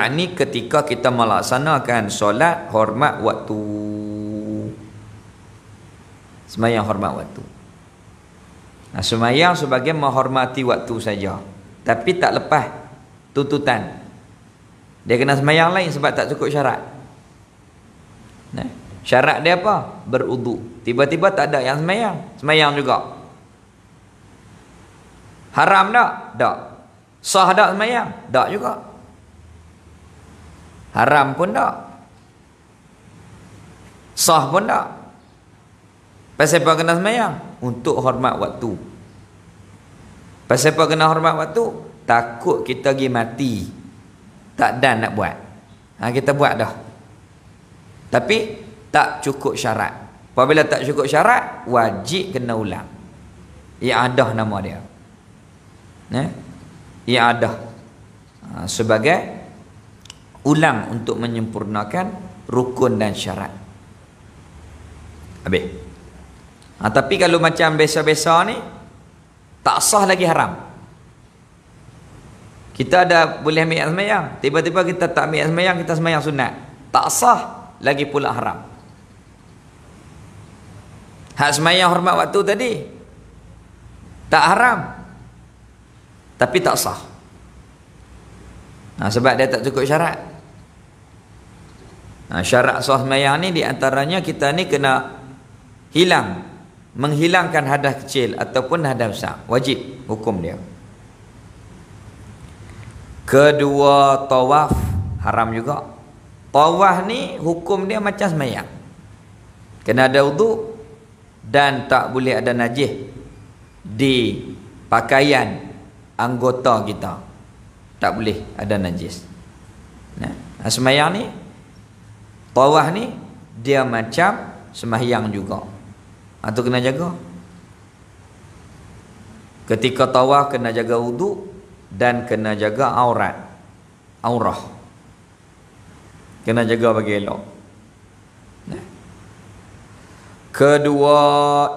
yakni ketika kita melaksanakan solat hormat waktu semayang hormat waktu nah, semayang sebagai menghormati waktu saja tapi tak lepas tuntutan dia kena semayang lain sebab tak cukup syarat nah, syarat dia apa? Berudu. tiba-tiba tak ada yang semayang semayang juga haram tak? tak sah tak semayang? tak juga Haram pun tak. Sah pun tak. Pasal apa kena semayang? Untuk hormat waktu. Pasal apa kena hormat waktu? Takut kita pergi mati. Tak dan nak buat. Ha, kita buat dah. Tapi tak cukup syarat. Apabila tak cukup syarat, wajib kena ulang. Ia ada nama dia. Eh? Ya? Iadah. Ha, sebagai ulang untuk menyempurnakan rukun dan syarat. Habis. Ha, tapi kalau macam biasa-biasa ni, tak sah lagi haram. Kita ada boleh ambil semayang. Tiba-tiba kita tak ambil semayang, kita semayang sunat. Tak sah lagi pula haram. Hak semayang hormat waktu tadi. Tak haram. Tapi tak sah. Nah ha, sebab dia tak cukup syarat ha, syarat solat sembahyang ni di antaranya kita ni kena hilang menghilangkan hadas kecil ataupun hadas besar wajib hukum dia kedua tawaf haram juga tawaf ni hukum dia macam sembahyang kena ada wuduk dan tak boleh ada najis di pakaian anggota kita tak boleh ada najis nah ha, sembahyang ni Tawaf ni dia macam semahyang juga. Atau ha, kena jaga. Ketika tawaf kena jaga uduk dan kena jaga aurat. Aurah. Kena jaga bagi elok. Kedua,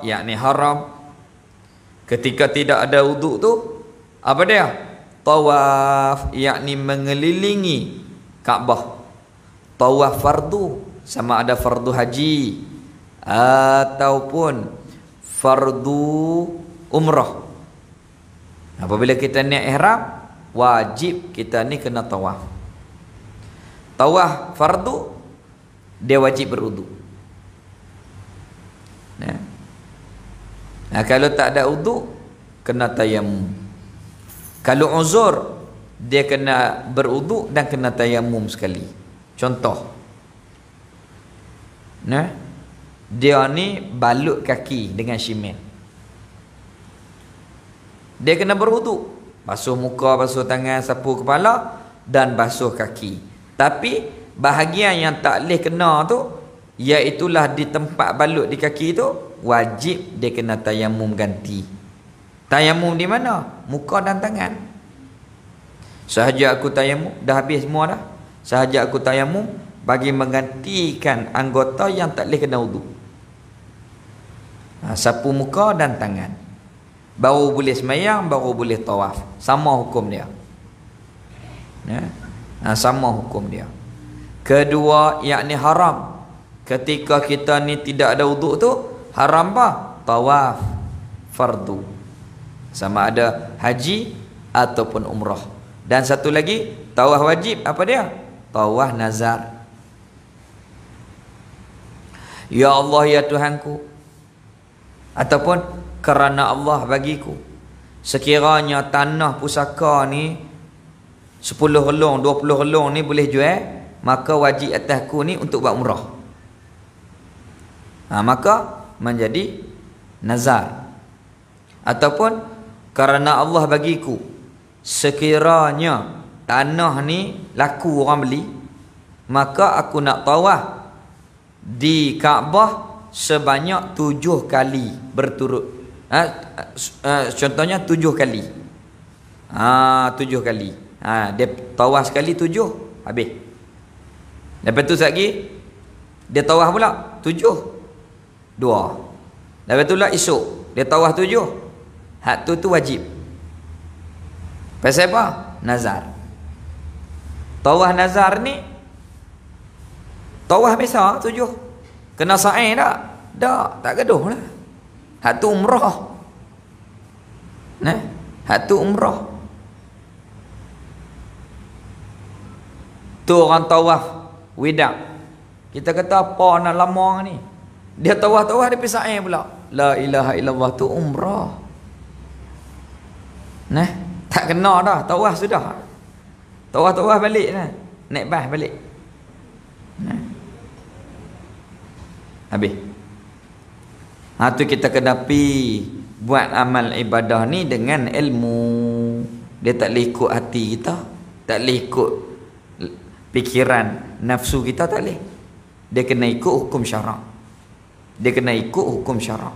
yakni haram. Ketika tidak ada uduk tu, apa dia? Tawaf, yakni mengelilingi Kaabah tawaf fardu sama ada fardu haji ataupun fardu umrah apabila kita niat ihram wajib kita ni kena tawaf tawaf fardu dia wajib beruduk ya. Nah, kalau tak ada uduk kena tayamum. Kalau uzur dia kena beruduk dan kena tayamum sekali. Contoh. Nah. Dia ni balut kaki dengan simen. Dia kena berwuduk. Basuh muka, basuh tangan, sapu kepala dan basuh kaki. Tapi bahagian yang tak leh kena tu iaitu lah di tempat balut di kaki tu wajib dia kena tayamum ganti. Tayamum di mana? Muka dan tangan. Sahaja aku tayamum dah habis semua dah sahaja aku tayamum bagi menggantikan anggota yang tak boleh kena wudu. Ha, sapu muka dan tangan. Baru boleh semayang, baru boleh tawaf. Sama hukum dia. Ya? Ha, sama hukum dia. Kedua, yakni haram. Ketika kita ni tidak ada wudu tu, haram apa? Tawaf. Fardu. Sama ada haji ataupun umrah. Dan satu lagi, tawaf wajib apa dia? Tawah nazar. Ya Allah ya Tuhanku ataupun kerana Allah bagiku sekiranya tanah pusaka ni sepuluh helong dua puluh helong ni boleh jual maka wajib atasku ni untuk buat umrah. Ha, maka menjadi nazar ataupun kerana Allah bagiku sekiranya tanah ni laku orang beli maka aku nak tawaf di Kaabah sebanyak tujuh kali berturut ha, ha, contohnya tujuh kali ha, tujuh kali ha, dia tawaf sekali tujuh habis lepas tu lagi dia tawaf pula tujuh dua lepas tu lah esok dia tawaf tujuh hak tu tu wajib pasal apa? nazar Tawah nazar ni Tawah biasa tujuh Kena sa'i tak? Tak, tak gaduh lah Hatu umrah Nah, Hatu umrah Tu orang tawah, Widak Kita kata apa nak lama ni Dia tawah tawah dia pisah air pula La ilaha illallah tu umrah Nah, Tak kena dah tawah sudah Tawah-tawah balik lah. Naik bas balik. Nah. Habis. Ha tu kita kedapi buat amal ibadah ni dengan ilmu. Dia tak boleh ikut hati kita. Tak boleh ikut fikiran nafsu kita tak boleh. Dia kena ikut hukum syarak. Dia kena ikut hukum syarak.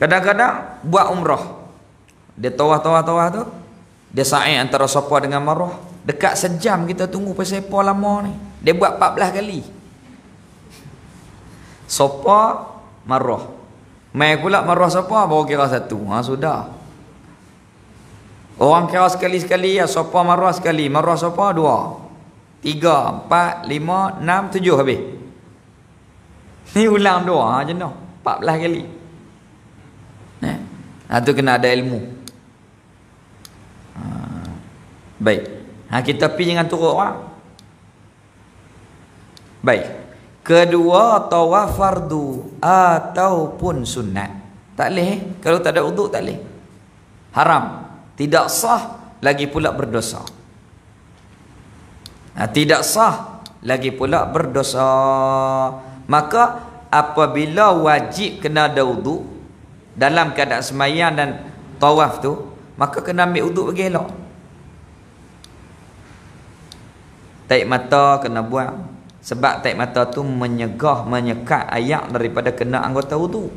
Kadang-kadang buat umrah dia tawah-tawah-tawah tu dia sa'i antara sopa dengan maruah dekat sejam kita tunggu pasal apa lama ni dia buat 14 kali sopa maruah main pula maruah sopa baru kira satu ha, sudah orang kira sekali-sekali ya, sopa maruah sekali maruah sopa dua tiga, empat, lima, enam, tujuh habis ni ulang dua ha, jenuh 14 kali eh? Ha, tu kena ada ilmu Baik. Ha, kita pergi dengan turut orang. Baik. Kedua tawaf fardu ataupun sunat. Tak boleh. Eh? Kalau tak ada uduk tak boleh. Haram. Tidak sah lagi pula berdosa. Ha, tidak sah lagi pula berdosa. Maka apabila wajib kena ada uduk dalam keadaan semayan dan tawaf tu maka kena ambil uduk bagi elok. Taik mata kena buang Sebab taik mata tu menyegah Menyekat ayak daripada kena anggota wudu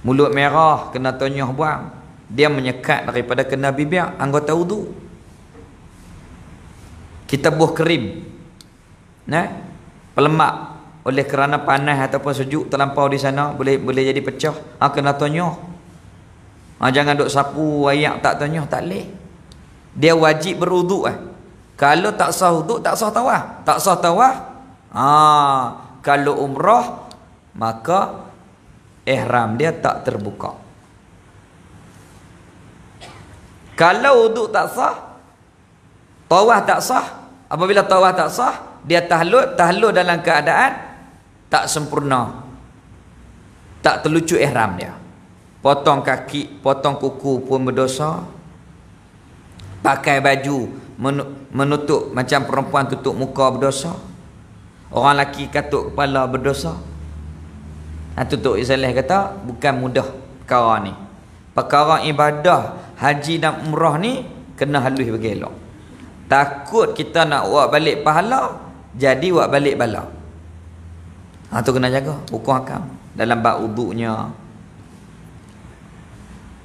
Mulut merah kena tonyoh buang Dia menyekat daripada kena bibir Anggota wudu Kita buah kerim Nah, Pelemak oleh kerana panas ataupun sejuk terlampau di sana boleh boleh jadi pecah ha, kena tonyoh ha, ah, jangan duk sapu ayak tak tonyoh tak leh dia wajib beruduk eh. Kalau tak sah wuduk, tak sah tawah. Tak sah tawah. Ha, kalau umrah, maka ihram dia tak terbuka. Kalau wuduk tak sah, tawah tak sah. Apabila tawah tak sah, dia tahlul, tahlul dalam keadaan tak sempurna. Tak terlucu ihram dia. Potong kaki, potong kuku pun berdosa. Pakai baju, menutup macam perempuan tutup muka berdosa orang lelaki katuk kepala berdosa Nah ha, tutup Islam kata bukan mudah perkara ni perkara ibadah haji dan umrah ni kena halus bagi takut kita nak buat balik pahala jadi buat balik bala ha, tu kena jaga hukum hakam dalam bab uduknya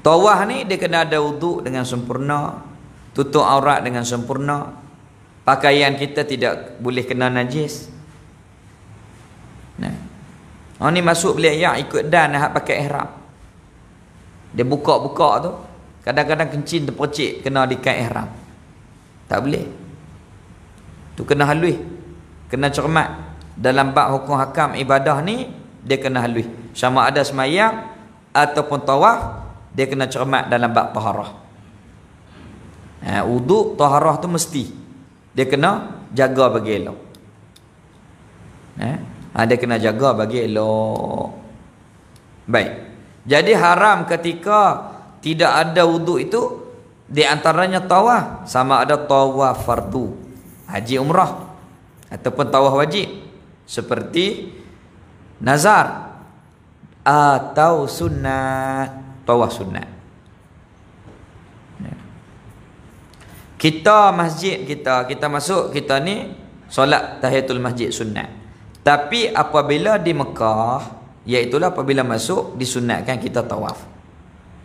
tawah ni dia kena ada uduk dengan sempurna tutup aurat dengan sempurna pakaian kita tidak boleh kena najis nah oh ni masuk beliau ayak ikut dan nak pakai ihram dia buka-buka tu kadang-kadang kencing terpercik kena dikait ihram tak boleh tu kena halui kena cermat dalam bab hukum hakam ibadah ni dia kena halui sama ada semayang ataupun tawaf dia kena cermat dalam bab taharah Ha, uduk taharah tu mesti. Dia kena jaga bagi elok. Eh? Ha, dia kena jaga bagi elok. Baik. Jadi haram ketika tidak ada uduk itu di antaranya tawah sama ada tawah fardu haji umrah ataupun tawah wajib seperti nazar atau sunnah tawah sunnah Kita masjid kita, kita masuk, kita ni solat tahiyatul masjid sunat. Tapi apabila di Mekah, iaitulah apabila masuk, disunatkan kita tawaf.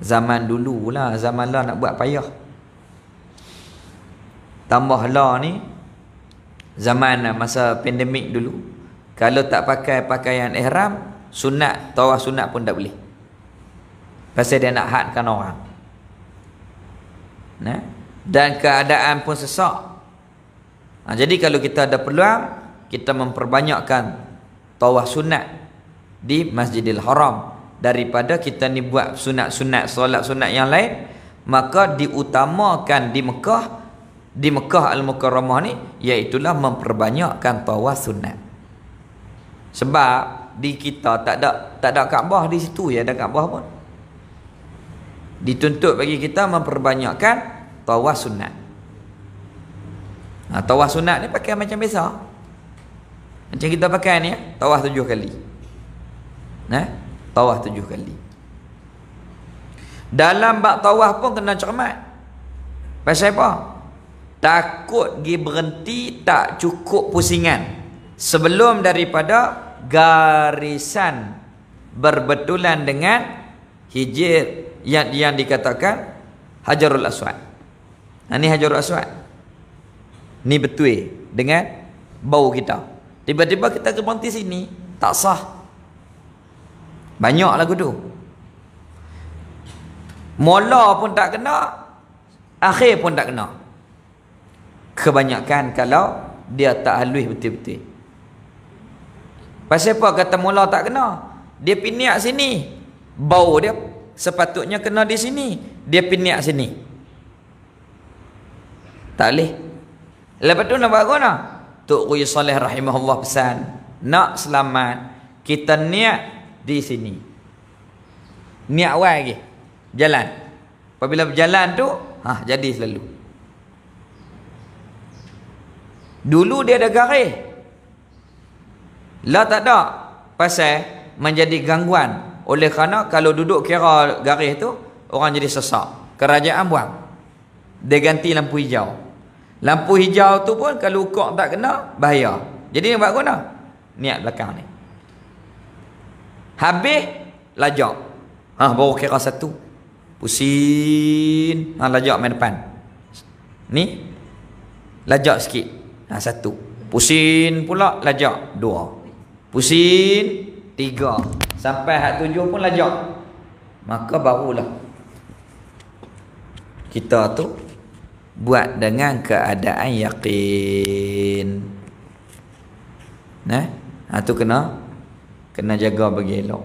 Zaman dulu lah, zaman lah nak buat payah. Tambah lah ni, zaman lah, masa pandemik dulu, kalau tak pakai pakaian ihram, sunat, tawaf sunat pun tak boleh. Pasal dia nak hadkan orang. Nah, dan keadaan pun sesak. Ha, jadi kalau kita ada peluang, kita memperbanyakkan tawaf sunat di Masjidil Haram daripada kita ni buat sunat-sunat, solat sunat yang lain, maka diutamakan di Mekah di Mekah Al-Mukarramah ni iaitu memperbanyakkan tawaf sunat. Sebab di kita tak ada tak ada Kaabah di situ ya ada Kaabah pun. Dituntut bagi kita memperbanyakkan tawaf sunat ha, tawaf sunat ni pakai macam biasa macam kita pakai ni tawaf tujuh kali nah ha? tawaf tujuh kali dalam bak tawaf pun kena cermat pasal apa takut gi berhenti tak cukup pusingan sebelum daripada garisan berbetulan dengan hijir yang yang dikatakan Hajarul Aswad. Ini ha, hajar aswad. Ini betul eh, dengan bau kita. Tiba-tiba kita ke panti sini, tak sah. Banyak lagu tu. Mula pun tak kena, akhir pun tak kena. Kebanyakan kalau dia tak halus betul-betul. Pasal apa kata mula tak kena? Dia piniak sini. Bau dia sepatutnya kena di sini. Dia piniak Sini. Tak boleh. Lepas tu nak buat apa nak? Tok Ruyi Saleh rahimahullah pesan. Nak selamat. Kita niat di sini. Niat awal lagi. Jalan. Apabila berjalan tu, ha, jadi selalu. Dulu dia ada garis. Lah tak ada. Pasal menjadi gangguan. Oleh kerana kalau duduk kira garis tu, orang jadi sesak. Kerajaan buang. Dia ganti lampu hijau. Lampu hijau tu pun kalau ukur tak kena, bahaya. Jadi ni buat guna. Niat belakang ni. Habis, lajak. Ha, baru kira satu. Pusin. Ha, lajak main depan. Ni. Lajak sikit. Ha, satu. Pusin pula, lajak. Dua. Pusin. Tiga. Sampai hak tujuh pun lajak. Maka barulah. Kita tu buat dengan keadaan yakin nah ha tu kena kena jaga bagi elok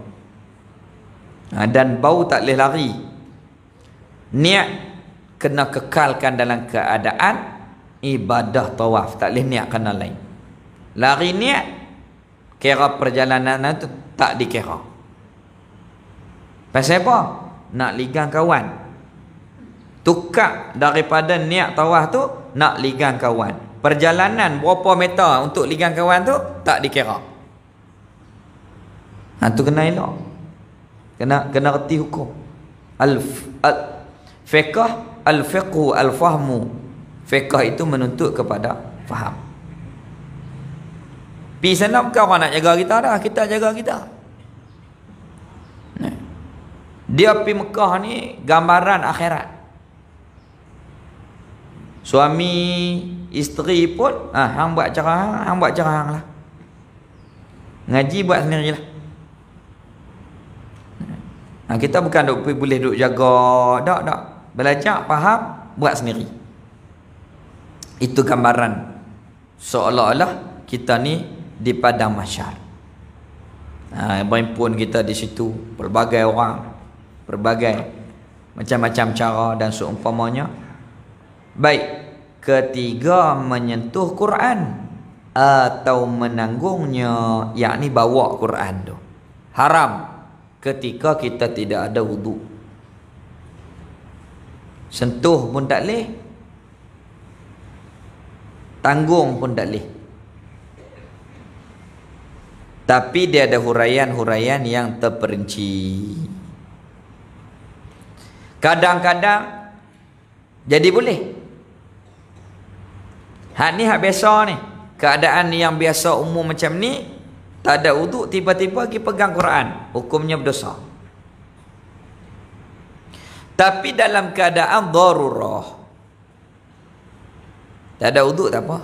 ha, dan bau tak boleh lari niat kena kekalkan dalam keadaan ibadah tawaf tak boleh niat kena lain lari niat kira perjalanan tu tak dikira pasal apa nak ligang kawan tukar daripada niat tawaf tu nak ligang kawan perjalanan berapa meter untuk ligang kawan tu tak dikira ha tu kena elok kena kena reti hukum al, al fiqh al fiqhu al fahmu fiqh itu menuntut kepada faham pi sana bukan orang nak jaga kita dah kita jaga kita dia pi Mekah ni gambaran akhirat suami isteri pun ah hang buat cerah hang buat cerah lah ngaji buat sendiri lah nah, ha, kita bukan dok boleh dok jaga tak tak belajar faham buat sendiri itu gambaran seolah-olah kita ni di padang masyar ha, pun kita di situ pelbagai orang pelbagai macam-macam cara dan seumpamanya Baik, ketiga menyentuh Quran atau menanggungnya yakni bawa Quran tu. Haram ketika kita tidak ada wuduk. Sentuh pun tak leh. Tanggung pun tak leh. Tapi dia ada huraian-huraian yang terperinci. Kadang-kadang jadi boleh. Hak ni hak biasa ni. Keadaan yang biasa umum macam ni tak ada wuduk tiba-tiba pergi pegang Quran, hukumnya berdosa. Tapi dalam keadaan darurah. Tak ada wuduk tak apa.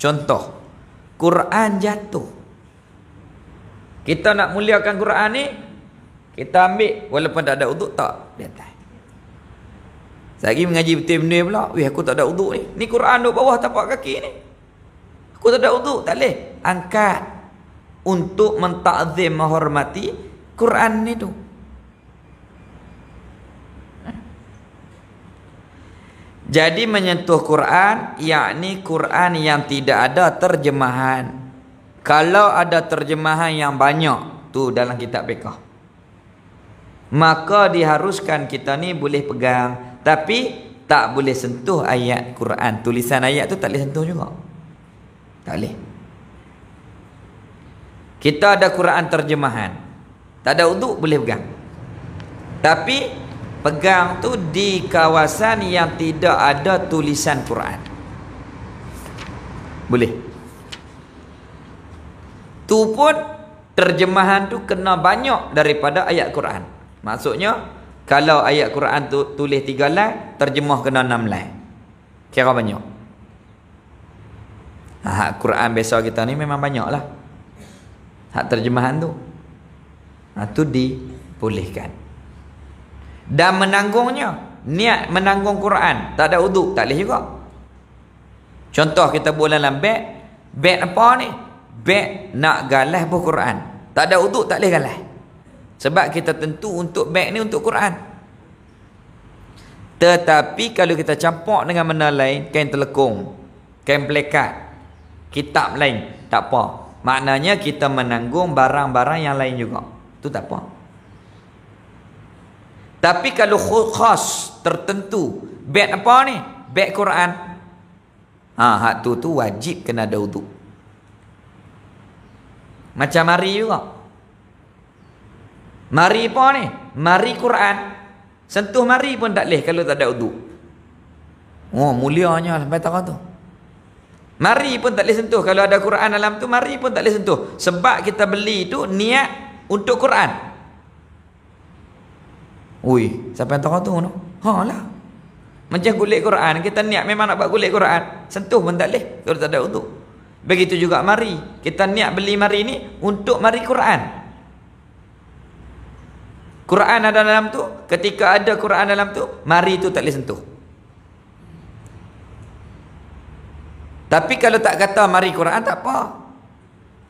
Contoh Quran jatuh. Kita nak muliakan Quran ni kita ambil walaupun tak ada wuduk tak dia tak Sehari mengaji betul-betul pula. Weh aku tak ada uduk ni. Ni Quran duduk bawah tapak kaki ni. Aku tak ada uduk. Tak leh. Angkat. Untuk mentakzim menghormati Quran ni tu. Jadi menyentuh Quran, yakni Quran yang tidak ada terjemahan. Kalau ada terjemahan yang banyak, tu dalam kitab Bekah. Maka diharuskan kita ni boleh pegang tapi tak boleh sentuh ayat Quran tulisan ayat tu tak boleh sentuh juga tak boleh kita ada Quran terjemahan tak ada uduk boleh pegang tapi pegang tu di kawasan yang tidak ada tulisan Quran boleh tu pun terjemahan tu kena banyak daripada ayat Quran maksudnya kalau ayat Quran tu tulis tiga lain, terjemah kena enam lain. Kira banyak. Ha, Quran biasa kita ni memang banyak lah. Hak terjemahan tu. Ha, tu dipulihkan. Dan menanggungnya. Niat menanggung Quran. Tak ada uduk, tak boleh juga. Contoh kita buat dalam beg. Beg apa ni? Beg nak galah buku Quran. Tak ada uduk, tak boleh galah. Sebab kita tentu untuk beg ni untuk Quran. Tetapi kalau kita campur dengan benda lain, kain telekung, kain plekat, kitab lain, tak apa. Maknanya kita menanggung barang-barang yang lain juga. Tu tak apa. Tapi kalau khas tertentu, beg apa ni? Beg Quran. Ha, hak tu tu wajib kena ada uduk. Macam hari juga. Mari apa ni? Mari Quran. Sentuh mari pun tak leh kalau tak ada uduk. Oh, mulianya sampai tak tu. Mari pun tak boleh sentuh. Kalau ada Quran dalam tu, mari pun tak boleh sentuh. Sebab kita beli tu niat untuk Quran. Ui, siapa yang tahu tu? No? Ha lah. Macam kulit Quran, kita niat memang nak buat kulit Quran. Sentuh pun tak boleh. Kalau tak ada untuk. Begitu juga mari. Kita niat beli mari ni untuk mari Quran. Quran ada dalam tu Ketika ada Quran dalam tu Mari tu tak boleh sentuh Tapi kalau tak kata mari Quran tak apa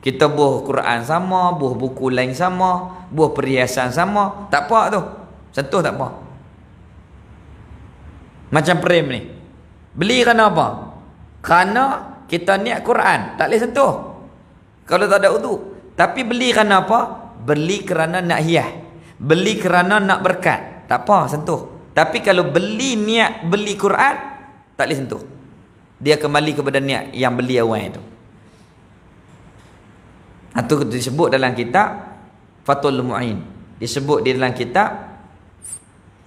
Kita buah Quran sama Buah buku lain sama Buah perhiasan sama Tak apa tu Sentuh tak apa Macam frame ni Beli kerana apa? Kerana kita niat Quran Tak boleh sentuh Kalau tak ada utuh Tapi beli kerana apa? Beli kerana nak hias beli kerana nak berkat tak apa sentuh tapi kalau beli niat beli Quran tak boleh sentuh dia kembali kepada niat yang beli awal itu itu ha, disebut dalam kitab Fathul Mu'in disebut di dalam kitab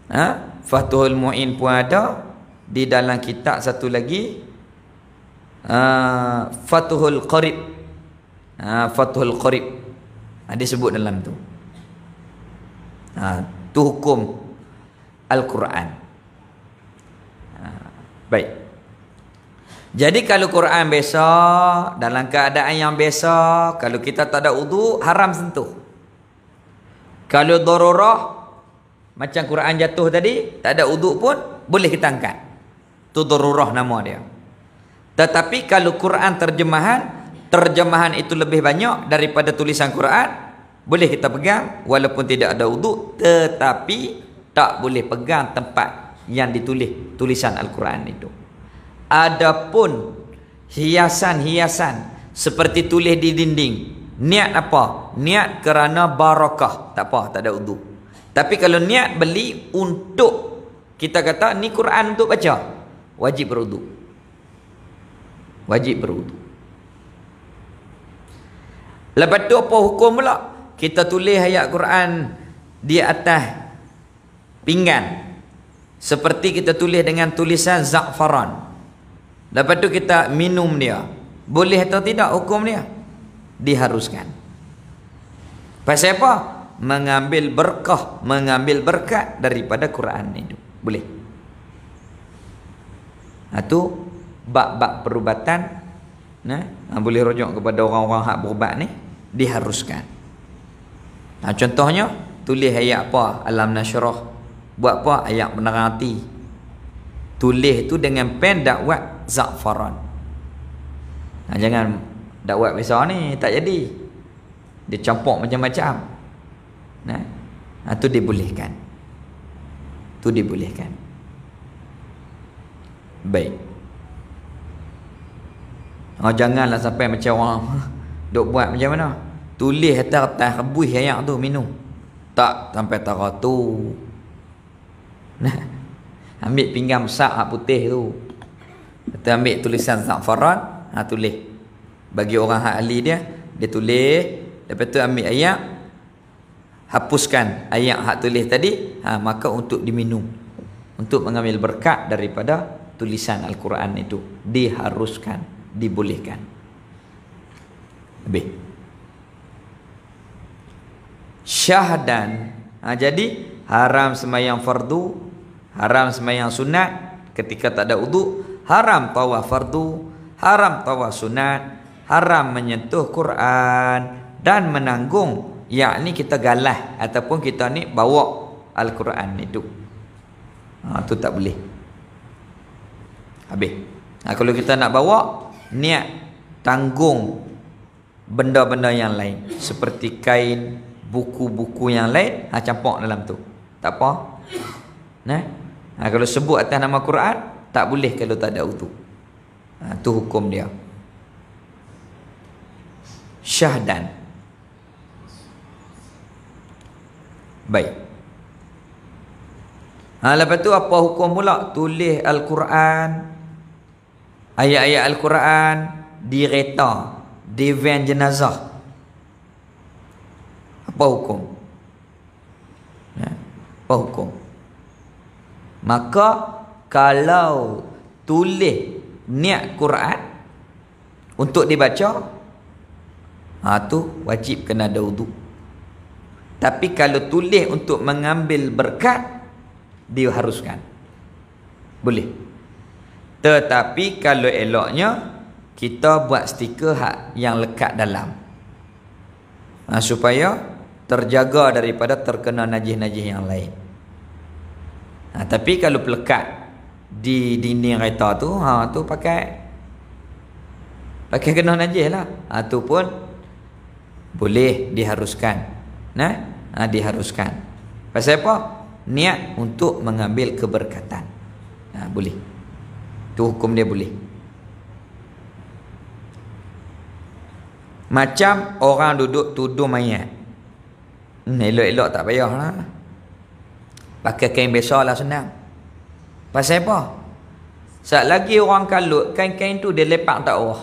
ha? Fathul Mu'in pun ada di dalam kitab satu lagi uh, Fathul Qarib uh, Fathul Qarib ada sebut dalam itu ha, tu hukum Al-Quran ha, baik jadi kalau Quran biasa dalam keadaan yang biasa kalau kita tak ada udu haram sentuh kalau dororah macam Quran jatuh tadi tak ada udu pun boleh kita angkat tu dororah nama dia tetapi kalau Quran terjemahan terjemahan itu lebih banyak daripada tulisan Quran boleh kita pegang walaupun tidak ada uduk tetapi tak boleh pegang tempat yang ditulis tulisan al-Quran itu adapun hiasan-hiasan seperti tulis di dinding niat apa niat kerana barakah tak apa tak ada uduk. tapi kalau niat beli untuk kita kata ni Quran untuk baca wajib beruduk, wajib beruduk. Lepas tu apa hukum pula? kita tulis ayat Quran di atas pinggan seperti kita tulis dengan tulisan za'faran lepas tu kita minum dia boleh atau tidak hukum dia diharuskan pasal apa mengambil berkah mengambil berkat daripada Quran itu boleh itu ha, bab-bab perubatan nah ha, boleh rujuk kepada orang-orang hak berubat ni diharuskan Nah contohnya tulis ayat apa alam nasyrah buat apa ayat penerang hati tulis tu dengan pen dakwat za'faran ha, jangan dakwat biasa ni tak jadi dia campur macam-macam nah ha, tu dibolehkan tu dibolehkan baik Oh, janganlah sampai macam orang duk buat macam mana tulis atas atas rebus ayam tu minum tak sampai tak taratu nah ambil pinggan besar hak putih tu kita ambil tulisan zafaran ha tulis bagi orang hak ahli dia dia tulis lepas tu ambil ayam hapuskan ayam hak tulis tadi ha maka untuk diminum untuk mengambil berkat daripada tulisan al-Quran itu diharuskan dibolehkan Habis syahdan ha, jadi haram semayang fardu haram semayang sunat ketika tak ada udu haram tawaf fardu haram tawaf sunat haram menyentuh Quran dan menanggung yakni kita galah ataupun kita ni bawa Al-Quran ni tu ha, tu tak boleh habis ha, kalau kita nak bawa niat tanggung benda-benda yang lain seperti kain buku-buku yang lain ha campak dalam tu tak apa nah ha, kalau sebut atas nama Quran tak boleh kalau tak ada wudu ha, tu hukum dia syahdan baik ha lepas tu apa hukum pula tulis al-Quran ayat-ayat al-Quran di kereta di van jenazah apa hukum ya, apa hukum maka kalau tulis niat Quran untuk dibaca ha, tu wajib kena ada uduk tapi kalau tulis untuk mengambil berkat diharuskan boleh tetapi kalau eloknya kita buat stiker hak yang lekat dalam ha, supaya terjaga daripada terkena najis-najis yang lain. Ha, tapi kalau pelekat di dinding kereta tu, ha tu pakai pakai kena najis lah. ataupun ha, boleh diharuskan. Nah, ha, diharuskan. Pasal apa? Niat untuk mengambil keberkatan. Ha, boleh. Tu hukum dia boleh. Macam orang duduk tuduh mayat. Hmm, elok-elok tak payah lah. Pakai kain biasa lah senang. Pasal apa? Sebab lagi orang kalut, kain-kain tu dia lepak tak Allah.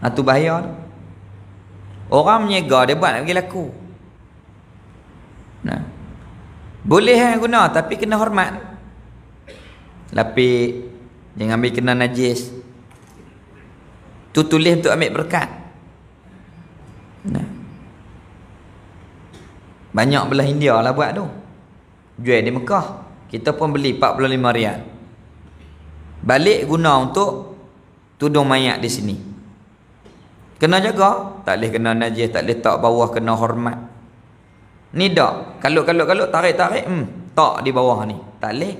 Nah, tu bahaya tu. Orang menyegar, dia buat nak pergi laku. Nah. Boleh yang guna, tapi kena hormat. Lapik, jangan ambil kena najis. Tu tulis untuk ambil berkat. Banyak belah India lah buat tu. Jual di Mekah. Kita pun beli 45 rial. Balik guna untuk tudung mayat di sini. Kena jaga. Tak boleh kena najis. Tak boleh tak bawah kena hormat. Ni tak. Kalut-kalut-kalut tarik-tarik. Hmm, tak di bawah ni. Tak boleh.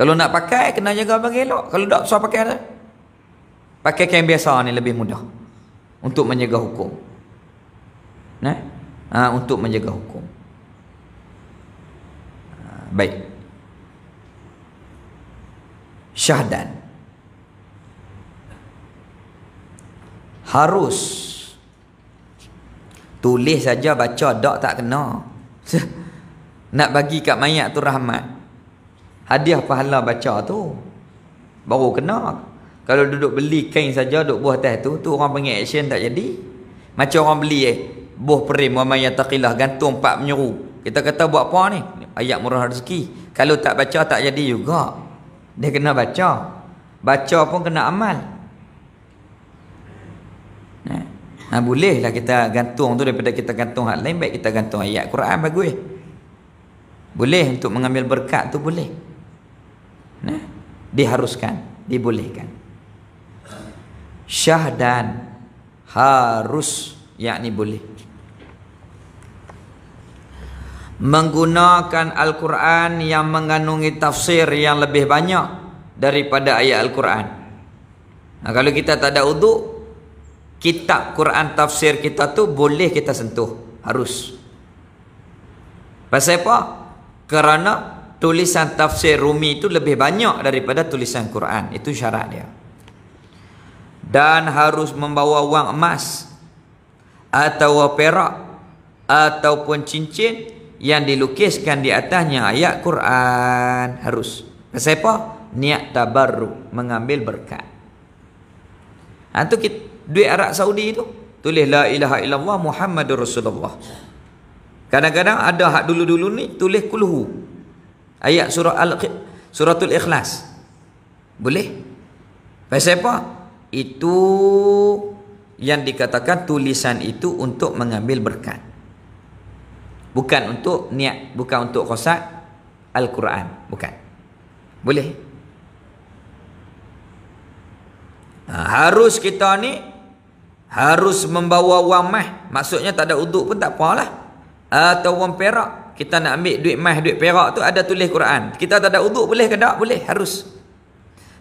Kalau nak pakai, kena jaga bagi elok. Kalau tak, suar pakai tak? Pakai kain biasa ni lebih mudah. Untuk menjaga hukum. Nah ha, untuk menjaga hukum. Ha, baik. Syahdan harus tulis saja baca dak tak kena nak bagi kat mayat tu rahmat hadiah pahala baca tu baru kena kalau duduk beli kain saja duduk buah teh tu tu orang panggil action tak jadi macam orang beli eh buh perim wa mayataqillah gantung pak menyeru kita kata buat apa ni ayat murah rezeki kalau tak baca tak jadi juga dia kena baca baca pun kena amal nah, eh, nah ha, bolehlah kita gantung tu daripada kita gantung hak lain baik kita gantung ayat Quran bagus boleh untuk mengambil berkat tu boleh nah diharuskan dibolehkan syahdan harus yakni boleh menggunakan Al-Quran yang mengandungi tafsir yang lebih banyak daripada ayat Al-Quran. Nah, kalau kita tak ada uduk, kitab Quran tafsir kita tu boleh kita sentuh. Harus. Pasal apa? Kerana tulisan tafsir Rumi itu lebih banyak daripada tulisan Quran. Itu syarat dia. Dan harus membawa wang emas atau perak ataupun cincin yang dilukiskan di atasnya ayat Quran harus. Pasal apa? Niat tabarru, mengambil berkat. Ha tu duit Arab Saudi tu tulis la ilaha illallah Muhammadur Rasulullah. Kadang-kadang ada hak dulu-dulu ni tulis kulhu. Ayat surah al suratul ikhlas. Boleh? Pasal apa? Itu yang dikatakan tulisan itu untuk mengambil berkat bukan untuk niat bukan untuk khosat al-Quran bukan boleh ha, harus kita ni harus membawa wang mah maksudnya tak ada uduk pun tak apalah atau wang perak kita nak ambil duit mah duit perak tu ada tulis Quran kita tak ada uduk boleh ke tak boleh harus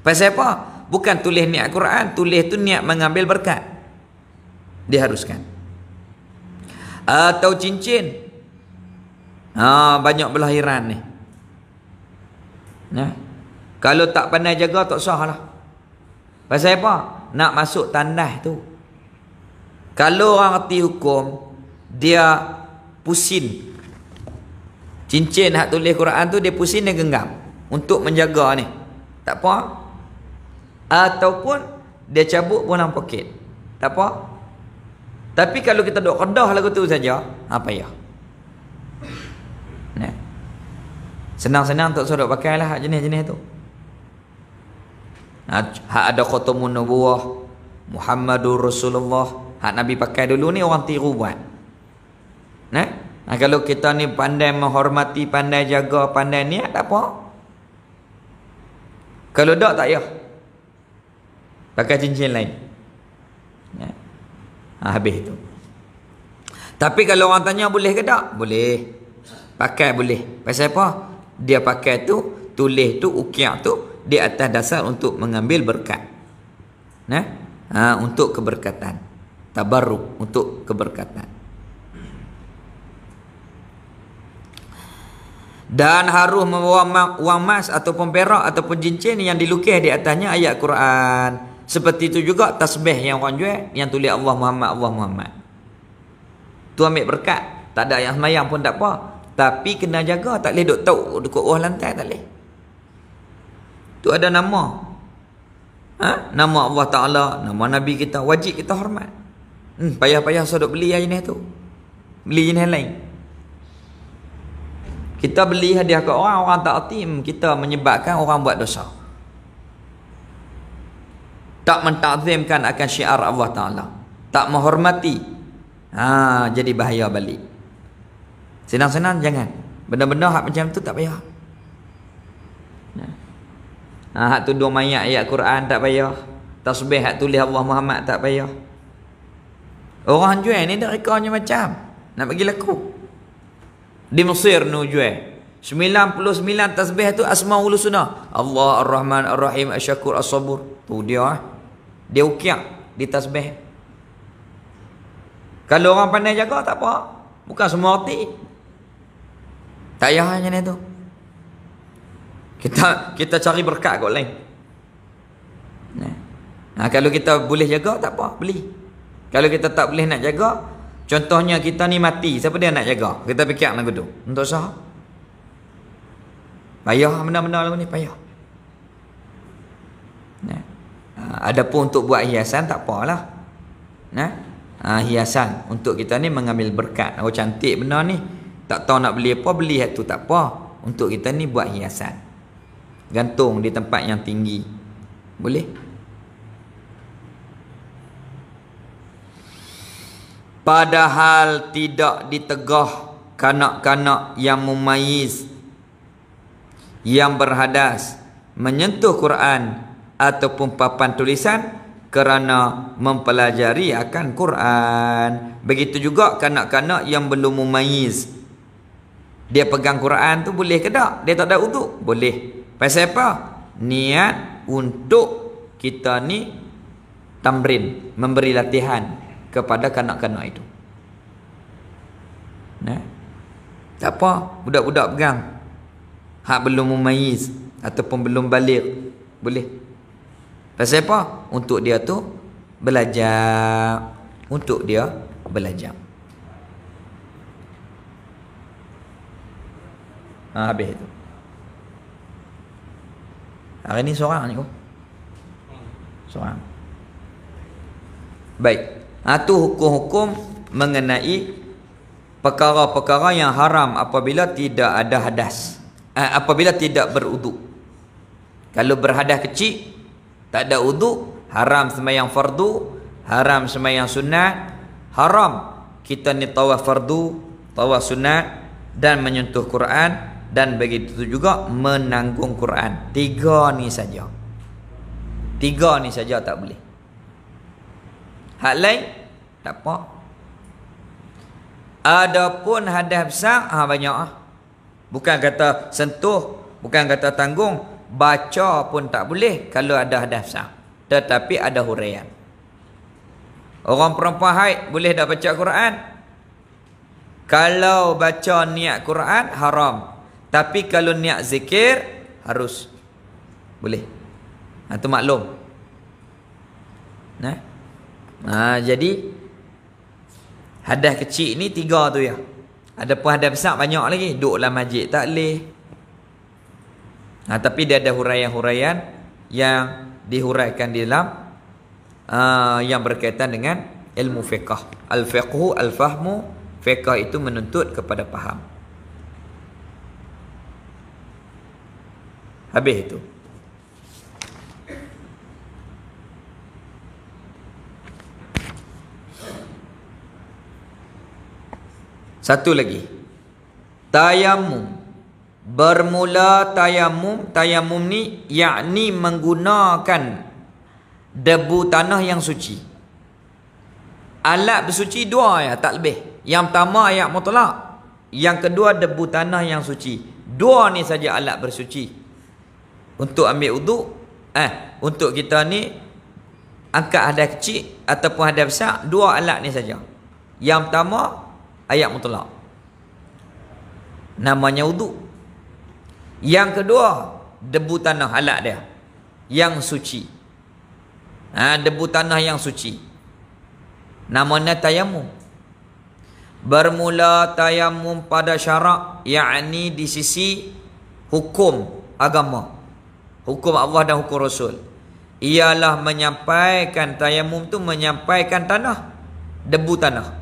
pasal apa bukan tulis niat Quran tulis tu niat mengambil berkat diharuskan atau cincin Ha, banyak berlahiran ni. Ya. Kalau tak pandai jaga tak sah lah. Pasal apa? Nak masuk tandas tu. Kalau orang erti hukum, dia pusin. Cincin hak tulis Quran tu dia pusin dia genggam untuk menjaga ni. Tak apa. Ataupun dia cabut pun dalam poket. Tak apa. Tapi kalau kita dok kedah lagu tu saja, apa ya? Senang-senang tak suruh pakai lah hak jenis-jenis tu. Ha, hak ada khutumun nubuah. Muhammadur Rasulullah. Hak Nabi pakai dulu ni orang tiru buat. Nah, nah ha, kalau kita ni pandai menghormati, pandai jaga, pandai niat tak apa. Kalau tak tak payah. Pakai cincin lain. Nah. Ya. Ha, habis tu. Tapi kalau orang tanya boleh ke tak? Boleh. Pakai boleh. Pasal apa? dia pakai tu tulis tu ukiah tu di atas dasar untuk mengambil berkat nah ha, untuk keberkatan tabarruk untuk keberkatan dan harus membawa wang emas ataupun perak ataupun cincin yang dilukis di atasnya ayat Quran seperti itu juga tasbih yang orang jual yang tulis Allah Muhammad Allah Muhammad tu ambil berkat tak ada yang semayang pun tak apa tapi kena jaga tak boleh duk tok dekat bawah lantai tak boleh. Tu ada nama. Ha? Nama Allah Taala, nama Nabi kita wajib kita hormat. Hmm, payah-payah saya duk beli yang jenis tu. Beli jenis lain. Kita beli hadiah ke orang, orang tak atim. Kita menyebabkan orang buat dosa. Tak mentazimkan akan syiar Allah Ta'ala. Tak menghormati. Ha, jadi bahaya balik. Senang-senang jangan. Benda-benda hak macam tu tak payah. Ha, hak dua mayat ayat Quran tak payah. Tasbih hak tulis Allah Muhammad tak payah. Orang jual ni dah rekanya macam. Nak bagi laku. Di Mesir ni jual. 99 tasbih tu asma'ul sunnah. Allah ar-Rahman ar-Rahim asyakur as-sabur. Tu dia. Ah. Dia ukiak di tasbih. Kalau orang pandai jaga tak apa. Bukan semua arti. Tak payah macam tu. Kita kita cari berkat kat lain. Nah, kalau kita boleh jaga tak apa, beli. Kalau kita tak boleh nak jaga, contohnya kita ni mati, siapa dia nak jaga? Kita fikir nak gitu. Untuk sah. Payah benda-benda lagu ni payah. Nah. Ah, ada pun untuk buat hiasan tak apalah. Nah. Ha, hiasan untuk kita ni mengambil berkat. Oh cantik benar ni. Tak tahu nak beli apa Beli hat tak apa Untuk kita ni buat hiasan Gantung di tempat yang tinggi Boleh? Padahal tidak ditegah Kanak-kanak yang memayis Yang berhadas Menyentuh Quran Ataupun papan tulisan Kerana mempelajari akan Quran Begitu juga kanak-kanak yang belum memayis dia pegang Quran tu boleh ke tak? Dia tak ada uduk? Boleh. Pasal apa? Niat untuk kita ni tamrin. Memberi latihan kepada kanak-kanak itu. Nah. Tak apa. Budak-budak pegang. Hak belum memayis. Ataupun belum balik. Boleh. Pasal apa? Untuk dia tu belajar. Untuk dia belajar. Ha, habis itu. Hari ini seorang ni. Seorang. Baik. Itu ah, ha, hukum-hukum mengenai perkara-perkara yang haram apabila tidak ada hadas. Eh, apabila tidak beruduk. Kalau berhadas kecil, tak ada uduk, haram semayang fardu, haram semayang sunat, haram kita ni tawaf fardu, tawaf sunat dan menyentuh Quran dan begitu juga menanggung Quran. Tiga ni saja. Tiga ni saja tak boleh. Hak lain tak apa. Adapun hadas besar ha banyak ah. Bukan kata sentuh, bukan kata tanggung, baca pun tak boleh kalau ada hadas besar. Tetapi ada huraian. Orang perempuan haid boleh dah baca Quran. Kalau baca niat Quran haram tapi kalau niat zikir harus boleh. Ha tu maklum. Nah. Ha jadi hadas kecil ni tiga tu ya. Ada pun hadas besar banyak lagi. Duduk dalam masjid tak leh. Ha tapi dia ada huraian-huraian yang dihuraikan di dalam uh, yang berkaitan dengan ilmu fiqh. Al-fiqhu al-fahmu. Fiqh itu menuntut kepada faham. Habis itu. Satu lagi. Tayamum. Bermula tayamum. Tayamum ni yakni menggunakan debu tanah yang suci. Alat bersuci dua ya, tak lebih. Yang pertama ayat mutlak. Yang kedua debu tanah yang suci. Dua ni saja alat bersuci untuk ambil uduk eh untuk kita ni angkat hadas kecil ataupun hadas besar dua alat ni saja yang pertama ayat mutlak namanya uduk yang kedua debu tanah alat dia yang suci ha, debu tanah yang suci namanya tayamum bermula tayamum pada syarak yakni di sisi hukum agama hukum Allah dan hukum Rasul ialah menyampaikan tayamum tu menyampaikan tanah debu tanah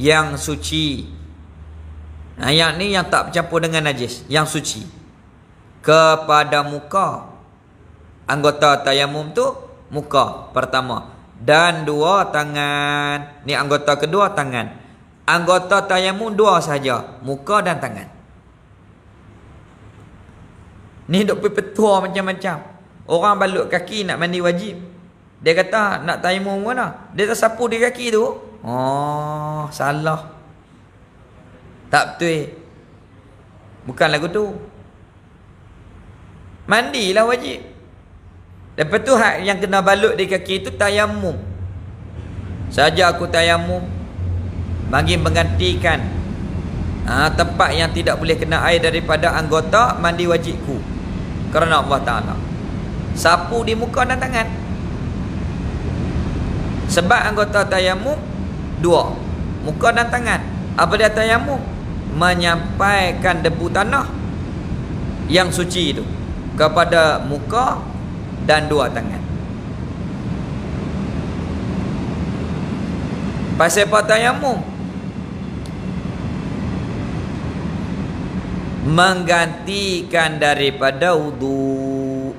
yang suci nah, yang ni yang tak bercampur dengan najis yang suci kepada muka anggota tayamum tu muka pertama dan dua tangan ni anggota kedua tangan anggota tayamum dua saja muka dan tangan Ni duk pergi petua macam-macam. Orang balut kaki nak mandi wajib. Dia kata nak taimum mana? Dia tak sapu di kaki tu. Oh, salah. Tak betul. Bukan lagu tu. Mandilah wajib. Lepas tu yang kena balut di kaki tu tayamum. Saja aku tayamum bagi menggantikan ha, tempat yang tidak boleh kena air daripada anggota mandi wajibku kerana Allah Ta'ala sapu di muka dan tangan sebab anggota tayamu dua muka dan tangan apa dia tayamu menyampaikan debu tanah yang suci itu kepada muka dan dua tangan pasal apa tayamum menggantikan daripada uduk,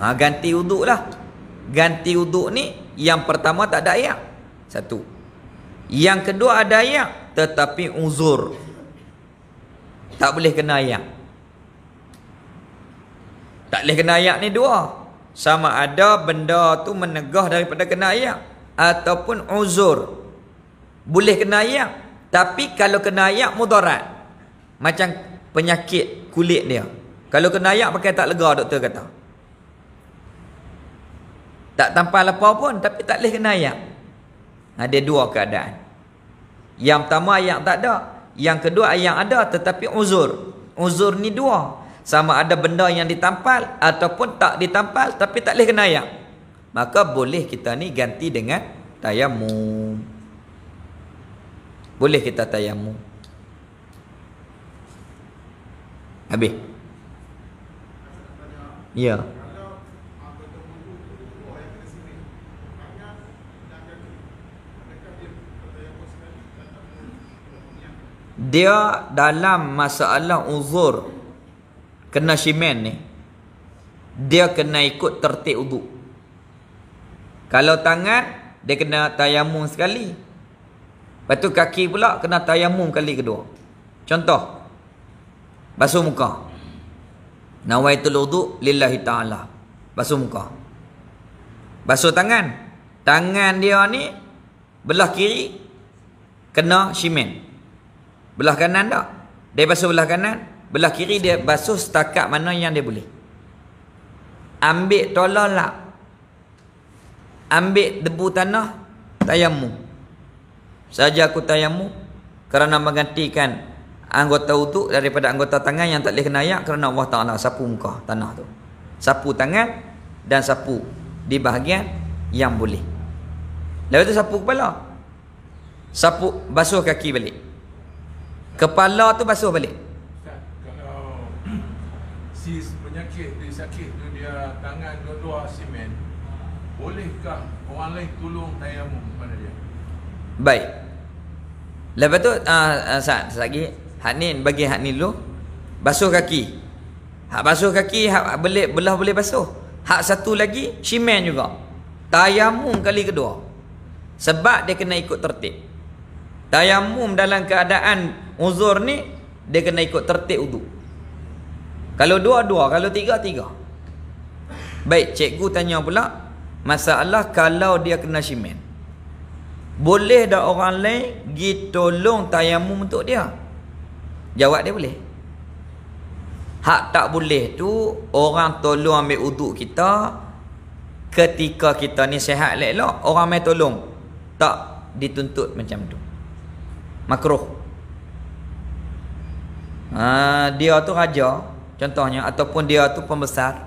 Ha, ganti wuduk lah. Ganti uduk ni, yang pertama tak ada ayat. Satu. Yang kedua ada ayat, tetapi uzur. Tak boleh kena ayat. Tak boleh kena ayat ni dua. Sama ada benda tu menegah daripada kena ayat. Ataupun uzur. Boleh kena ayat. Tapi kalau kena ayat, mudarat. Macam penyakit kulit dia. Kalau kena ayak pakai tak lega doktor kata. Tak tampal apa pun tapi tak boleh kena ayak. Ada dua keadaan. Yang pertama ayak tak ada. Yang kedua ayak ada tetapi uzur. Uzur ni dua. Sama ada benda yang ditampal ataupun tak ditampal tapi tak boleh kena ayak. Maka boleh kita ni ganti dengan tayamum. Boleh kita tayamum. Habis. Ya. Dia dalam masalah uzur kena simen ni dia kena ikut tertib uduk. Kalau tangan dia kena tayamum sekali. Lepas tu kaki pula kena tayamum kali kedua. Contoh, Basuh muka. Nawaitul wuduk lillahi ta'ala. Basuh muka. Basuh tangan. Tangan dia ni belah kiri kena simen. Belah kanan tak? Dia basuh belah kanan, belah kiri dia basuh setakat mana yang dia boleh. Ambil tolak lap. Ambil debu tanah tayammu. Saja aku tayammu kerana menggantikan anggota wuduk daripada anggota tangan yang tak boleh kena ayak kerana Allah Ta'ala sapu muka tanah tu. Sapu tangan dan sapu di bahagian yang boleh. Lepas tu sapu kepala. Sapu basuh kaki balik. Kepala tu basuh balik. Kalau si penyakit, dia tu dia tangan kedua simen, bolehkah orang lain tolong tayamu kepada dia? Baik. Lepas tu, uh, uh, saat, saat lagi, Hak ni bagi hak ni dulu. Basuh kaki. Hak basuh kaki, hak belik belah boleh basuh. Hak satu lagi shimen juga. Tayamum kali kedua. Sebab dia kena ikut tertib. Tayamum dalam keadaan uzur ni dia kena ikut tertib wuduk. Kalau dua-dua, kalau tiga-tiga. Baik, cikgu tanya pula, masalah kalau dia kena shimen. Boleh dah orang lain pergi tolong tayamum untuk dia? Jawab dia boleh. Hak tak boleh tu orang tolong ambil uduk kita ketika kita ni sehat, lelok orang mai tolong tak dituntut macam tu. Makruh. Ha, dia tu raja contohnya ataupun dia tu pembesar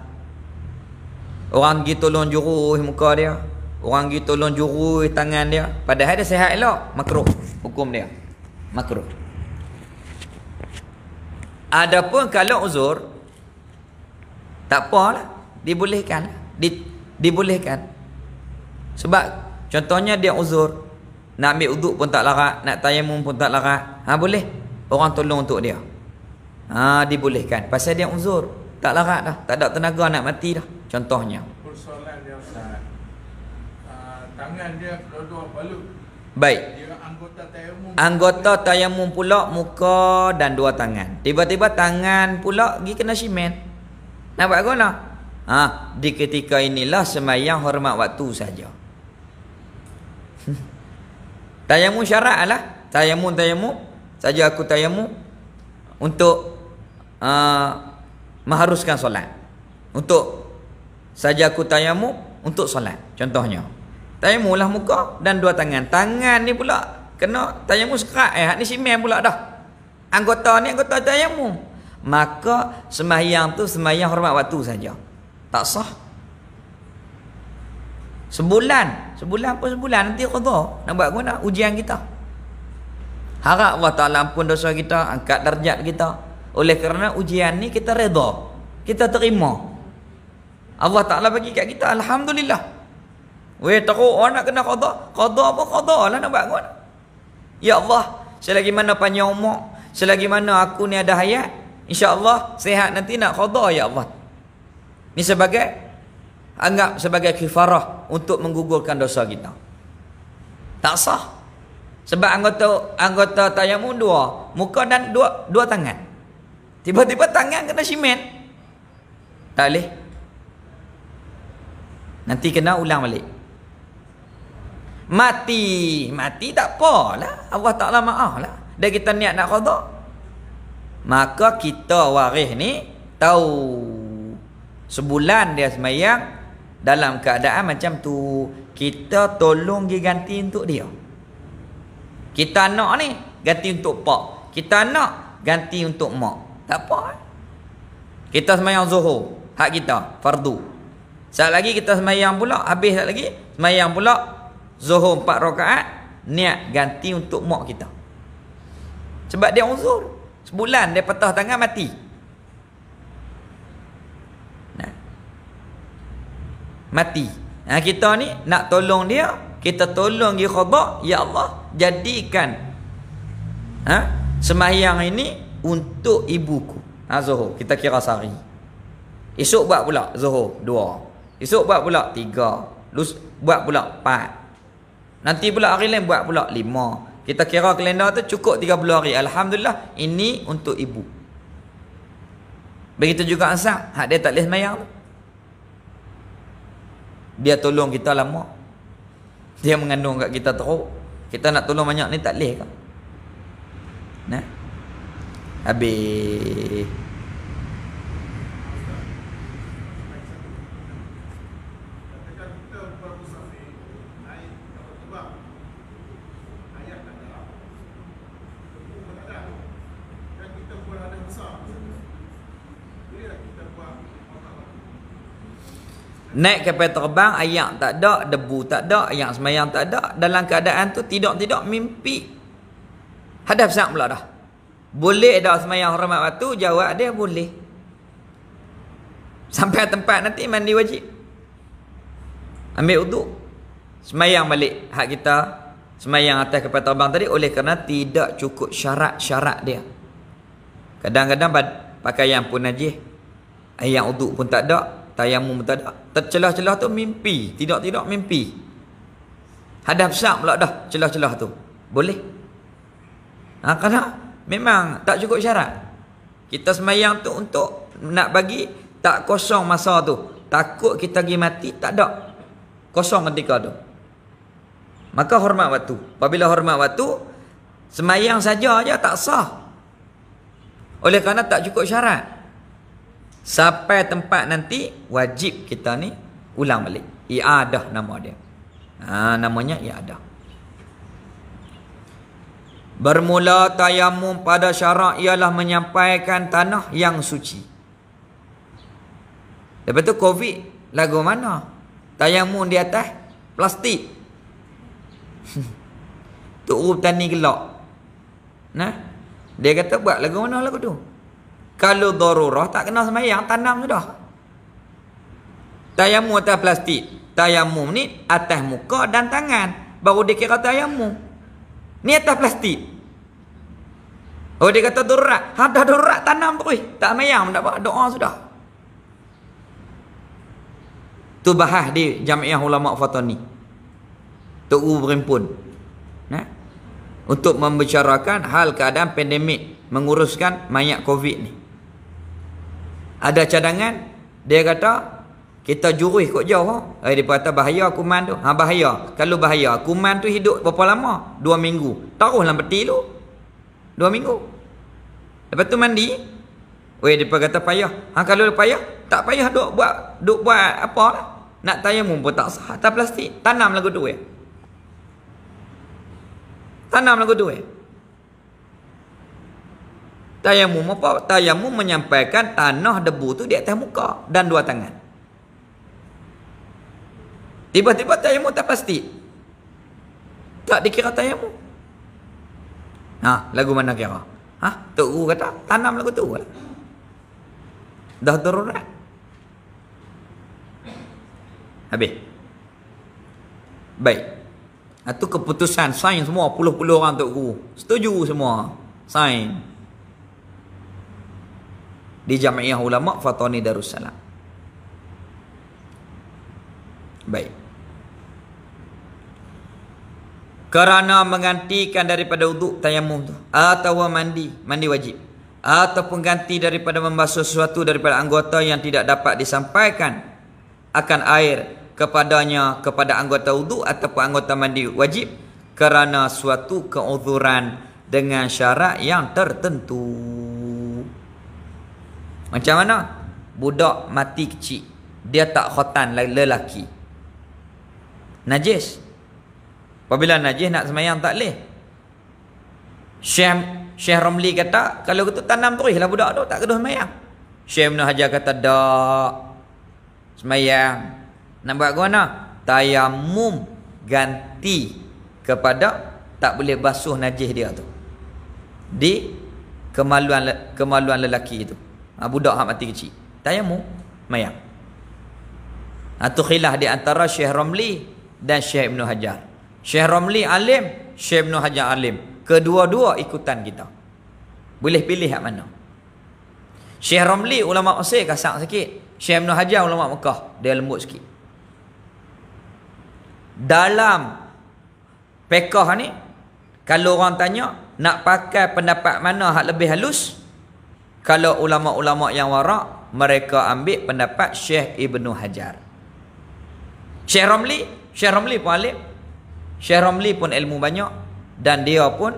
orang pergi tolong juruh muka dia orang pergi tolong juruh tangan dia padahal dia sehat elok makruh hukum dia makruh Adapun kalau uzur tak apa dibolehkan di, dibolehkan sebab contohnya dia uzur nak ambil uduk pun tak larat nak tayamum pun tak larat ha boleh orang tolong untuk dia ha dibolehkan pasal dia uzur tak larat dah tak ada tenaga nak mati dah contohnya persoalan dia ustaz uh, tangan dia kedua-dua baik dia anggota tayamum anggota pula muka dan dua tangan tiba-tiba tangan pula pergi kena simen nak buat guna ha di ketika inilah semayang hormat waktu saja tayamum syarat lah tayamum tayamum saja aku tayamum untuk uh, mengharuskan solat untuk saja aku tayamum untuk solat contohnya tayamum lah muka dan dua tangan tangan ni pula kena tayamum sekerat eh ni simen pula dah anggota ni anggota tayamum maka sembahyang tu sembahyang hormat waktu saja tak sah sebulan sebulan pun sebulan nanti qada nak buat guna ujian kita harap Allah Taala ampun dosa kita angkat darjat kita oleh kerana ujian ni kita redha kita terima Allah Taala bagi kat kita alhamdulillah Weh teruk orang nak kena qada qada apa qada lah nak buat guna Ya Allah, selagi mana panjang umur, selagi mana aku ni ada hayat, insya-Allah sihat nanti nak qada ya Allah. Ini sebagai anggap sebagai kifarah untuk menggugurkan dosa kita. Tak sah. Sebab anggota anggota tayamum dua, muka dan dua dua tangan. Tiba-tiba tangan kena simen. Tak leh. Nanti kena ulang balik. Mati, mati tak apa lah. Allah Ta'ala maaf lah. Dan kita niat nak khadar. Maka kita waris ni tahu sebulan dia semayang dalam keadaan macam tu. Kita tolong pergi ganti untuk dia. Kita nak ni ganti untuk pak. Kita nak ganti untuk mak. Tak apa. Eh. Kita semayang zuhur. Hak kita. Fardu. Saat lagi kita semayang pula. Habis tak lagi. Semayang pula. Zuhur empat rakaat Niat ganti untuk mak kita Sebab dia uzur Sebulan dia patah tangan mati nah. Mati nah, Kita ni nak tolong dia Kita tolong dia khabar Ya Allah jadikan ha? Semayang ini Untuk ibuku ha, Zuhur kita kira sari. Esok buat pula Zuhur dua Esok buat pula tiga Lus, Buat pula empat Nanti pula hari lain buat pula lima. Kita kira kalender tu cukup tiga puluh hari. Alhamdulillah ini untuk ibu. Begitu juga asal. Hak dia tak boleh semayang. Dia tolong kita lama. Dia mengandung kat kita teruk. Kita nak tolong banyak ni tak boleh kan? Nah. Habis. Naik kapal terbang, ayak tak ada, debu tak ada, ayak semayang tak ada. Dalam keadaan tu tidak-tidak mimpi. Hadap siap pula dah. Boleh dah semayang hormat waktu, jawab dia boleh. Sampai tempat nanti mandi wajib. Ambil uduk. Semayang balik hak kita. Semayang atas kapal terbang tadi oleh kerana tidak cukup syarat-syarat dia. Kadang-kadang pakaian pun najih. Ayak uduk pun tak ada tayamum mutadak. Tercelah-celah tu mimpi. Tidak-tidak mimpi. Hadap syak pula dah celah-celah tu. Boleh. Ha, kerana memang tak cukup syarat. Kita semayang tu untuk nak bagi tak kosong masa tu. Takut kita pergi mati, tak ada. Kosong ketika tu. Maka hormat waktu. Apabila hormat waktu, semayang saja aja tak sah. Oleh kerana tak cukup syarat. Sampai tempat nanti wajib kita ni ulang balik. Iadah nama dia. Ha, namanya iadah. Bermula tayamum pada syarak ialah menyampaikan tanah yang suci. Lepas tu COVID lagu mana? Tayamum di atas plastik. Tok Rup Tani gelak. Nah. Dia kata buat lagu mana lagu tu? Kalau darurah tak kena semayang Tanam tu dah. Tayamu atas plastik tayamu ni atas muka dan tangan Baru dia kira tayamu Ni atas plastik Oh dia kata darurat ada ha, dah tanam tu Tak semayang tak buat doa sudah Tu bahas di jamiah ulama Fatani Tok Guru Berimpun nah? Ha? Untuk membicarakan hal keadaan pandemik Menguruskan mayat covid ni ada cadangan dia kata kita jurih kot jauh ha eh, dia kata bahaya kuman tu ha bahaya kalau bahaya kuman tu hidup berapa lama Dua minggu taruh dalam peti tu Dua minggu lepas tu mandi Weh dia kata payah. Ha kalau dia payah, tak payah duk buat duk buat apa lah. Nak tayamum pun tak sah. Tak plastik. Tanam lagu tu weh. Tanam lagu tu weh. Tayamum apa? Tayamum menyampaikan tanah debu tu di atas muka dan dua tangan. Tiba-tiba tayamum tak pasti. Tak dikira tayamum. Ha, lagu mana kira? Ha, Tok Guru kata, tanam lagu tu. Lah. Dah darurat. Habis. Baik. Itu keputusan sains semua. Puluh-puluh orang Tok Guru. Setuju semua. Sains di jamiah ulama fatoni Darussalam. Baik. Kerana menggantikan daripada uduk tayamum tu. Atau mandi. Mandi wajib. Ataupun ganti daripada membasuh sesuatu daripada anggota yang tidak dapat disampaikan. Akan air kepadanya kepada anggota uduk ataupun anggota mandi wajib. Kerana suatu keuduran dengan syarat yang tertentu. Macam mana? Budak mati kecil. Dia tak khotan lelaki. Najis. Apabila najis nak semayang tak leh, Syekh, Syekh Romli kata, kalau kita tanam terus lah budak tu, tak kena semayang. Syekh Ibn Hajar kata, tak. Semayang. Nak buat ke mana? Tayamum ganti kepada tak boleh basuh najis dia tu. Di kemaluan kemaluan lelaki itu ha, budak hak mati kecil tayamu mayang atau ha, khilaf di antara Syekh Romli dan Syekh Ibn Hajar Syekh Romli alim Syekh Ibn Hajar alim kedua-dua ikutan kita boleh pilih hak mana Syekh Romli ulama Mesir kasar sikit Syekh Ibn Hajar ulama Mekah dia lembut sikit dalam pekah ni kalau orang tanya nak pakai pendapat mana hak lebih halus kalau ulama-ulama yang warak mereka ambil pendapat Syekh Ibnu Hajar Syekh Romli Syekh Romli pun alim Syekh Romli pun ilmu banyak dan dia pun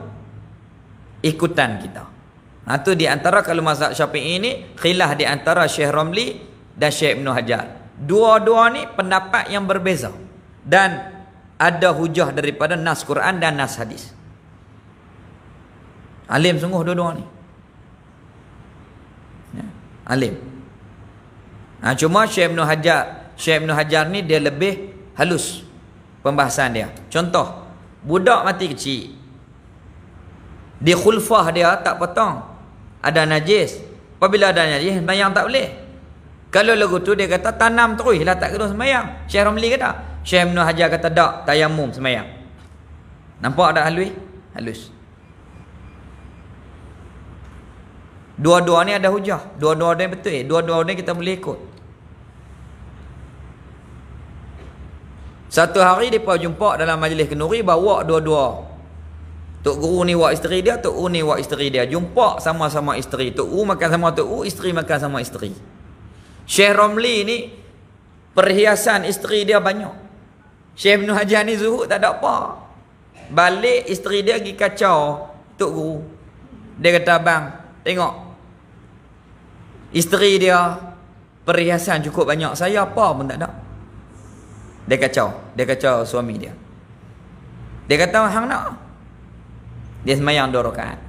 ikutan kita nah, tu di antara kalau mazhab syafi'i ini khilah di antara Syekh Romli dan Syekh Ibnu Hajar dua-dua ni pendapat yang berbeza dan ada hujah daripada nas Quran dan nas hadis alim sungguh dua-dua ni alim. Ha, cuma Syekh Ibn Hajar, Syekh Ibn Hajar ni dia lebih halus pembahasan dia. Contoh, budak mati kecil. Di khulfah dia tak potong. Ada najis. Apabila ada najis, bayang tak boleh. Kalau lagu tu dia kata tanam terus lah tak kena semayang. Syekh Romli kata. Syekh Ibn Hajar kata tak tayamum semayang. Nampak tak halus? Halus. Dua-dua ni ada hujah. Dua-dua ni betul. Eh? Dua-dua ni kita boleh ikut. Satu hari dia pun jumpa dalam majlis kenuri bawa dua-dua. Tok guru ni buat isteri dia, tok guru ni buat isteri dia. Jumpa sama-sama isteri. Tok guru makan sama tok guru, isteri makan sama isteri. Syekh Romli ni perhiasan isteri dia banyak. Syekh Ibn Hajar ni zuhud tak ada apa. Balik isteri dia pergi kacau tok guru. Dia kata, "Abang, tengok Isteri dia Perhiasan cukup banyak Saya apa pun tak ada Dia kacau Dia kacau suami dia Dia kata hang nak Dia semayang dua rakaat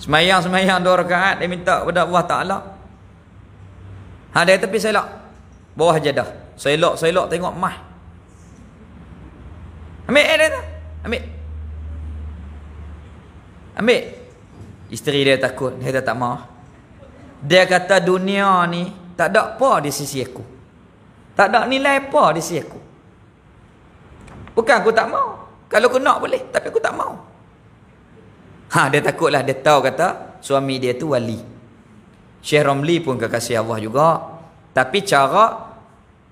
Semayang-semayang dua rakaat Dia minta kepada Allah Ta'ala Ha dia tepi selok Bawah jadah Selok-selok tengok mah Ambil eh dia tu Ambil Ambil Isteri dia takut Dia tak mahu dia kata dunia ni tak ada apa di sisi aku. Tak ada nilai apa di sisi aku. Bukan aku tak mau. Kalau aku nak boleh tapi aku tak mau. Ha dia takutlah dia tahu kata suami dia tu wali. Syekh Romli pun kekasih Allah juga tapi cara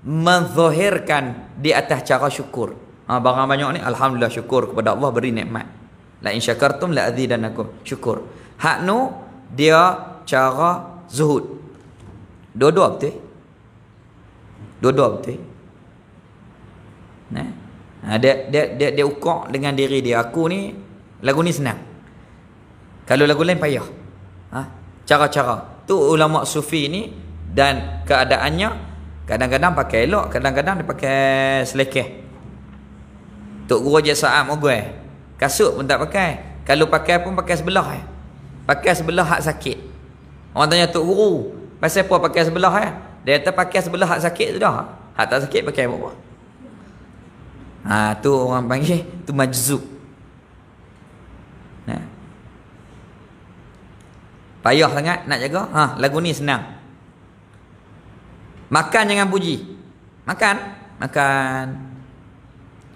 menzahirkan di atas cara syukur. Ha barang banyak ni alhamdulillah syukur kepada Allah beri nikmat. La in syakartum la azidannakum. Syukur. Hak nu dia cara Zuhud Dua-dua betul Dua-dua betul nah. Ha, dia, dia, dia, dia ukur dengan diri dia Aku ni Lagu ni senang Kalau lagu lain payah ha? Cara-cara Tu ulama' sufi ni Dan keadaannya Kadang-kadang pakai elok Kadang-kadang dia pakai selekeh Tok guru je saat mogu oh, Kasut pun tak pakai Kalau pakai pun pakai sebelah eh. Pakai sebelah hak sakit Orang tanya Tok Guru, pasal apa pakai sebelah eh? Dia kata pakai sebelah hak sakit sudah. dah. Hak tak sakit pakai apa? Ha, tu orang panggil tu majzub. Nah. Ha. Payah sangat nak jaga. Ha, lagu ni senang. Makan jangan puji. Makan, makan.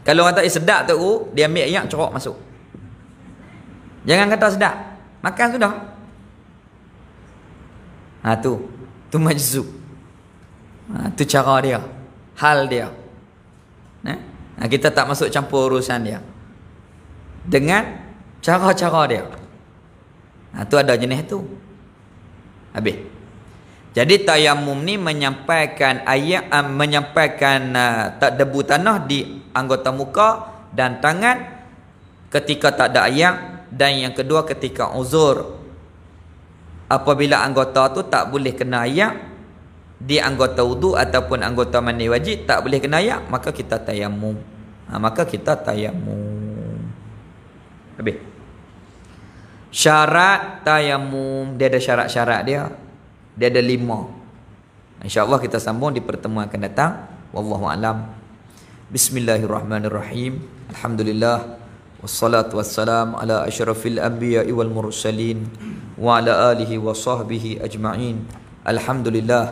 Kalau orang tak sedap tu, dia ambil ayam cerok masuk. Jangan kata sedap. Makan sudah. Ha tu. Tu majzub. Ha tu cara dia. Hal dia. Nah. Ha, kita tak masuk campur urusan dia. Dengan cara-cara dia. Ha tu ada jenis tu. Habis. Jadi tayamum ni menyampaikan ayat uh, menyampaikan uh, tak debu tanah di anggota muka dan tangan ketika tak ada ayat dan yang kedua ketika uzur apabila anggota tu tak boleh kena ayak di anggota wudu ataupun anggota mandi wajib tak boleh kena ayak maka kita tayamum ha, maka kita tayamum habis syarat tayamum dia ada syarat-syarat dia dia ada lima insyaallah kita sambung di pertemuan akan datang wallahu alam bismillahirrahmanirrahim alhamdulillah والصلاة والسلام على أشرف الأنبياء والمرسلين وعلى آله وصحبه أجمعين الحمد لله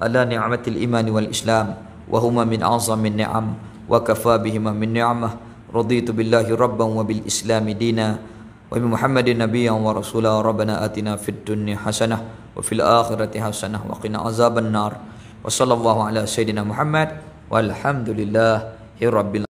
على نعمة الإيمان والإسلام وهما من أعظم النعم وكفى بهما من نعمة رضيت بالله ربا وبالإسلام دينا وبمحمد نبيا ورسولا ربنا آتنا في الدنيا حسنة وفي الآخرة حسنة وقنا عذاب النار وصلى الله على سيدنا محمد والحمد لله رب العالمين